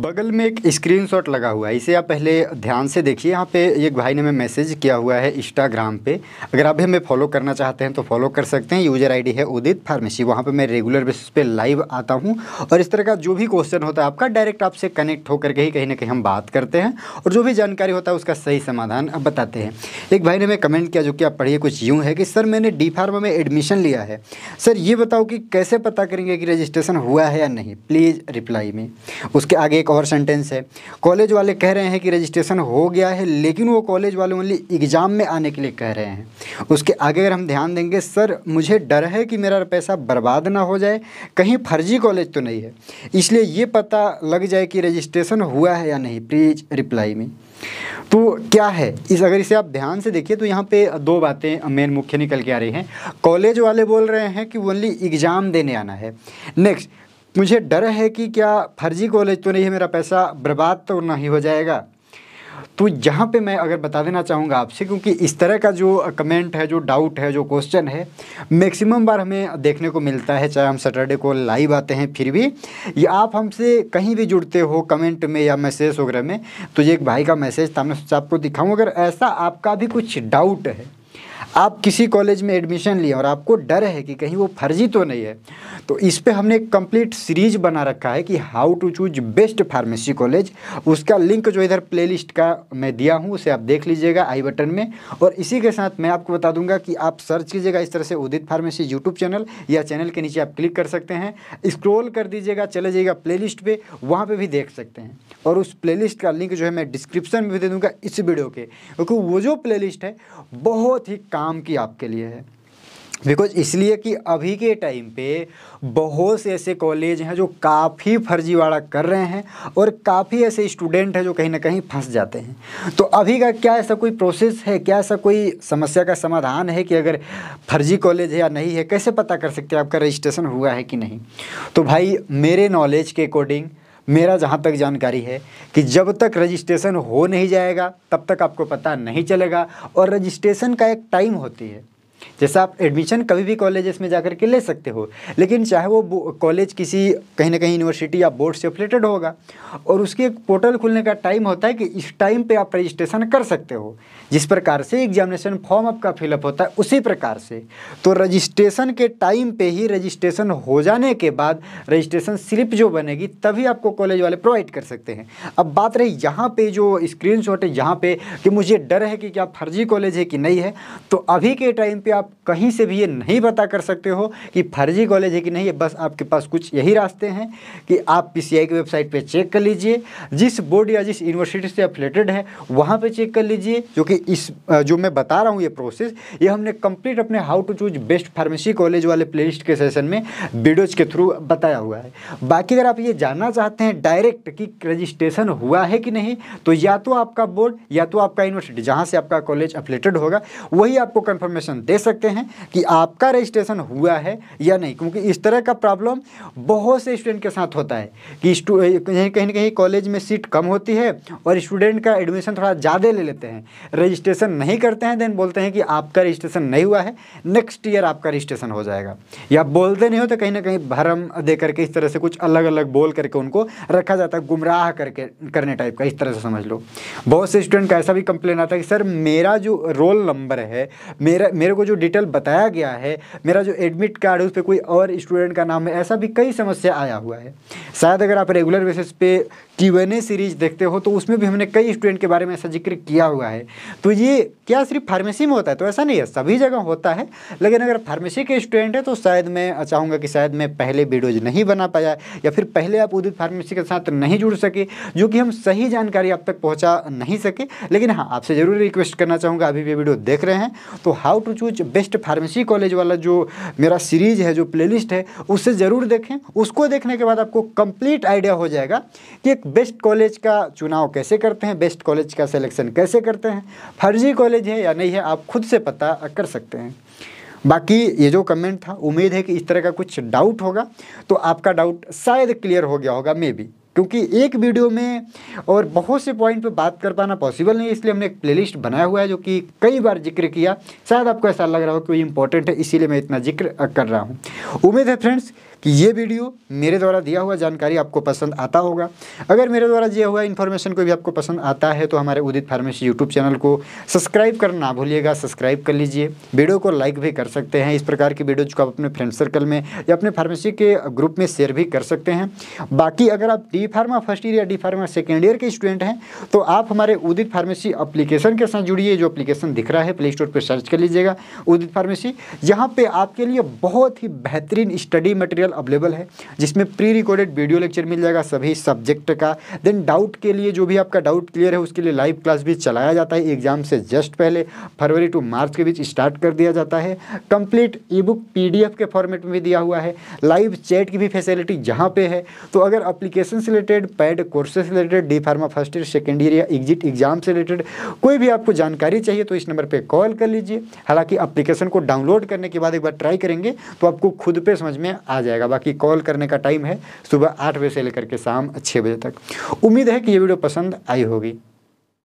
बगल में एक स्क्रीनशॉट लगा हुआ है इसे आप पहले ध्यान से देखिए यहाँ पे एक भाई ने हमें मैसेज किया हुआ है इंस्टाग्राम पे अगर आप भी हमें फॉलो करना चाहते हैं तो फॉलो कर सकते हैं यूजर आईडी है उदित फार्मेसी वहाँ पे मैं रेगुलर बेसिस पे लाइव आता हूँ और इस तरह का जो भी क्वेश्चन होता है आपका डायरेक्ट आपसे कनेक्ट होकर के ही कहीं ना कहीं हम बात करते हैं और जो भी जानकारी होता है उसका सही समाधान आप बताते हैं एक भाई ने हमें कमेंट किया जो कि आप पढ़िए कुछ यूँ है कि सर मैंने डी फार्मा में एडमिशन लिया है सर ये बताओ कि कैसे पता करेंगे कि रजिस्ट्रेशन हुआ है या नहीं प्लीज़ रिप्लाई में उसके आगे एक और सेंटेंस है कॉलेज वाले कह रहे हैं कि रजिस्ट्रेशन हो गया है लेकिन वो कॉलेज वाले ओनली एग्ज़ाम में आने के लिए कह रहे हैं उसके आगे अगर हम ध्यान देंगे सर मुझे डर है कि मेरा पैसा बर्बाद ना हो जाए कहीं फर्जी कॉलेज तो नहीं है इसलिए ये पता लग जाए कि रजिस्ट्रेशन हुआ है या नहीं प्लीज रिप्लाई में तो क्या है इस अगर इसे आप ध्यान से देखिए तो यहाँ पे दो बातें मेन मुख्य निकल के आ रही हैं कॉलेज वाले बोल रहे हैं कि ओनली एग्ज़ाम देने आना है नेक्स्ट मुझे डर है कि क्या फर्जी कॉलेज तो नहीं है मेरा पैसा बर्बाद तो ना ही हो जाएगा तो यहाँ पे मैं अगर बता देना चाहूँगा आपसे क्योंकि इस तरह का जो कमेंट है जो डाउट है जो क्वेश्चन है मैक्सिमम बार हमें देखने को मिलता है चाहे हम सैटरडे को लाइव आते हैं फिर भी या आप हमसे कहीं भी जुड़ते हो कमेंट में या मैसेज वगैरह में तो ये एक भाई का मैसेज था मैं आपको दिखाऊँ अगर ऐसा आपका भी कुछ डाउट है आप किसी कॉलेज में एडमिशन लिए और आपको डर है कि कहीं वो फर्जी तो नहीं है तो इस पर हमने एक कंप्लीट सीरीज बना रखा है कि how to choose best pharmacy college उसका लिंक जो इधर प्लेलिस्ट का मैं दिया हूँ उसे आप देख लीजिएगा आई बटन में और इसी के साथ मैं आपको बता दूंगा कि आप सर्च कीजिएगा इस तरह से उदित फार्मेसी यूट्यूब चैनल या चैनल के नीचे आप क्लिक कर सकते हैं स्क्रोल कर दीजिएगा चले जाइएगा लिस्ट पर वहाँ भी देख सकते हैं और उस प्ले का लिंक जो है मैं डिस्क्रिप्शन में भी दे दूँगा इस वीडियो के क्योंकि वो जो प्ले है बहुत ही काम काम की आपके लिए है बिकॉज इसलिए कि अभी के टाइम पे बहुत से ऐसे कॉलेज हैं जो काफ़ी फर्जीवाड़ा कर रहे हैं और काफ़ी ऐसे स्टूडेंट हैं जो कहीं ना कहीं फंस जाते हैं तो अभी का क्या ऐसा कोई प्रोसेस है क्या ऐसा कोई समस्या का समाधान है कि अगर फर्जी कॉलेज है या नहीं है कैसे पता कर सकते हैं आपका रजिस्ट्रेशन हुआ है कि नहीं तो भाई मेरे नॉलेज के अकॉर्डिंग मेरा जहाँ तक जानकारी है कि जब तक रजिस्ट्रेशन हो नहीं जाएगा तब तक आपको पता नहीं चलेगा और रजिस्ट्रेशन का एक टाइम होती है जैसा आप एडमिशन कभी भी कॉलेजेस में जाकर के ले सकते हो लेकिन चाहे वो कॉलेज किसी कहीं ना कहीं यूनिवर्सिटी या बोर्ड से रिलेटेड होगा और उसके एक पोर्टल खुलने का टाइम होता है कि इस टाइम पे आप रजिस्ट्रेशन कर सकते हो जिस प्रकार से एग्जामिनेशन फॉर्म आपका फिलअप होता है उसी प्रकार से तो रजिस्ट्रेशन के टाइम पर ही रजिस्ट्रेशन हो जाने के बाद रजिस्ट्रेशन स्लिप जो बनेगी तभी आपको कॉलेज वाले प्रोवाइड कर सकते हैं अब बात रही यहाँ पर जो स्क्रीन है यहाँ पर कि मुझे डर है कि क्या फर्जी कॉलेज है कि नहीं है तो अभी के टाइम पर आप कहीं से भी ये नहीं पता कर सकते हो कि फर्जी कॉलेज है कि नहीं है बस आपके पास कुछ यही रास्ते हैं कि आप पी की वेबसाइट पर चेक कर लीजिए जिस बोर्ड या जिस यूनिवर्सिटी से अफिलेटेड है वहाँ पर चेक कर लीजिए जो कि इस जो मैं बता रहा हूँ ये प्रोसेस ये हमने कंप्लीट अपने how to choose best pharmacy college वाले प्लेलिस्ट के सेशन में वीडियोज के थ्रू बताया हुआ है बाकी अगर आप ये जानना चाहते हैं डायरेक्ट कि रजिस्ट्रेशन हुआ है कि नहीं तो या तो आपका बोर्ड या तो आपका यूनिवर्सिटी जहाँ से आपका कॉलेज अफिलेटेड होगा वही आपको कन्फर्मेशन दे सकते हैं कि आपका रजिस्ट्रेशन हुआ है या नहीं क्योंकि इस तरह का प्रॉब्लम बहुत से स्टूडेंट के साथ होता है कि कहीं कहीं कहीं कॉलेज में सीट कम होती है और स्टूडेंट का एडमिशन थोड़ा ज़्यादा ले लेते हैं रजिस्ट्रेशन नहीं करते हैं देन बोलते हैं कि आपका रजिस्ट्रेशन नहीं हुआ है नेक्स्ट ईयर आपका रजिस्ट्रेशन हो जाएगा या बोलते नहीं हो तो कहीं ना कहीं भरम दे करके इस तरह से कुछ अलग अलग बोल करके उनको रखा जाता है गुमराह करके करने टाइप का इस तरह से समझ लो बहुत से स्टूडेंट का ऐसा भी कंप्लेन आता है कि सर मेरा जो रोल नंबर है मेरा मेरे को जो डिटेल बताया गया है मेरा जो एडमिट कार्ड है उस पर कोई और स्टूडेंट का नाम है ऐसा भी कई समस्या आया हुआ है शायद अगर आप रेगुलर बेसिस पे क्यू एन ए सीरीज देखते हो तो उसमें भी हमने कई स्टूडेंट के बारे में ऐसा जिक्र किया हुआ है तो ये क्या सिर्फ फार्मेसी में होता है तो ऐसा नहीं है सभी जगह होता है लेकिन अगर फार्मेसी के स्टूडेंट है तो शायद मैं चाहूँगा कि शायद मैं पहले वीडियोज नहीं बना पाया या फिर पहले आप उदित फार्मेसी के साथ नहीं जुड़ सके जो कि हम सही जानकारी आप तक पहुँचा नहीं सके लेकिन हाँ आपसे ज़रूर रिक्वेस्ट करना चाहूँगा अभी भी वीडियो देख रहे हैं तो how to choose college best pharmacy college वाला जो मेरा सीरीज है जो प्लेलिस्ट है उसे ज़रूर देखें उसको देखने के बाद आपको कंप्लीट आइडिया हो जाएगा कि एक बेस्ट कॉलेज का चुनाव कैसे करते हैं बेस्ट कॉलेज का सिलेक्शन कैसे करते हैं फर्जी कॉलेज है या नहीं है आप खुद से पता कर सकते हैं बाकी ये जो कमेंट था उम्मीद है कि इस तरह का कुछ डाउट होगा तो आपका डाउट शायद क्लियर हो गया होगा मे बी क्योंकि एक वीडियो में और बहुत से पॉइंट पे बात कर पाना पॉसिबल नहीं इसलिए हमने एक प्लेलिस्ट बनाया हुआ है जो कि कई बार जिक्र किया शायद आपको ऐसा लग रहा हो कि इंपॉर्टेंट है इसीलिए मैं इतना जिक्र कर रहा हूँ उम्मीद है फ्रेंड्स कि ये वीडियो मेरे द्वारा दिया हुआ जानकारी आपको पसंद आता होगा अगर मेरे द्वारा दिया हुआ इन्फॉर्मेशन कोई भी आपको पसंद आता है तो हमारे उदित फार्मेसी यूट्यूब चैनल को सब्सक्राइब करना ना भूलिएगा सब्सक्राइब कर लीजिए वीडियो को लाइक भी कर सकते हैं इस प्रकार की वीडियोज को आप अपने फ्रेंड सर्कल में या अपने फार्मेसी के ग्रुप में शेयर भी कर सकते हैं बाकी अगर आप डी फार्मा फर्स्ट ईयर या डी फार्मा सेकेंड ईयर के स्टूडेंट हैं तो आप हमारे उदित फार्मेसी अप्लीकेशन के साथ जुड़िए जो अप्लीकेशन दिख रहा है प्ले स्टोर पर सर्च कर लीजिएगा उदित फार्मेसी यहाँ पर आपके लिए बहुत ही बेहतरीन स्टडी मटेरियल अवेलेबल है जिसमें प्री रिकॉर्डेड वीडियो लेक्चर मिल जाएगा सभी सब्जेक्ट का देन डाउट के लिए जो भी आपका डाउट क्लियर है उसके लिए लाइव क्लास भी चलाया जाता है एग्जाम से जस्ट पहले फरवरी टू मार्च के बीच स्टार्ट कर दिया जाता है कंप्लीट ई बुक के फॉर्मेट में भी दिया हुआ है लाइव चैट की भी फैसिलिटी जहाँ पर है तो अगर अप्लीकेशन से related paid courses related D pharma first year second year या एग्जिट एग्जाम से रिलेटेड कोई भी आपको जानकारी चाहिए तो इस नंबर पर कॉल कर लीजिए हालांकि अप्लीकेशन को डाउनलोड करने के बाद एक बार ट्राई करेंगे तो आपको खुद पे समझ में आ जाएगा जाएगा बाकी कॉल करने का टाइम है सुबह आठ बजे से लेकर के शाम छः बजे तक उम्मीद है कि ये वीडियो पसंद आई होगी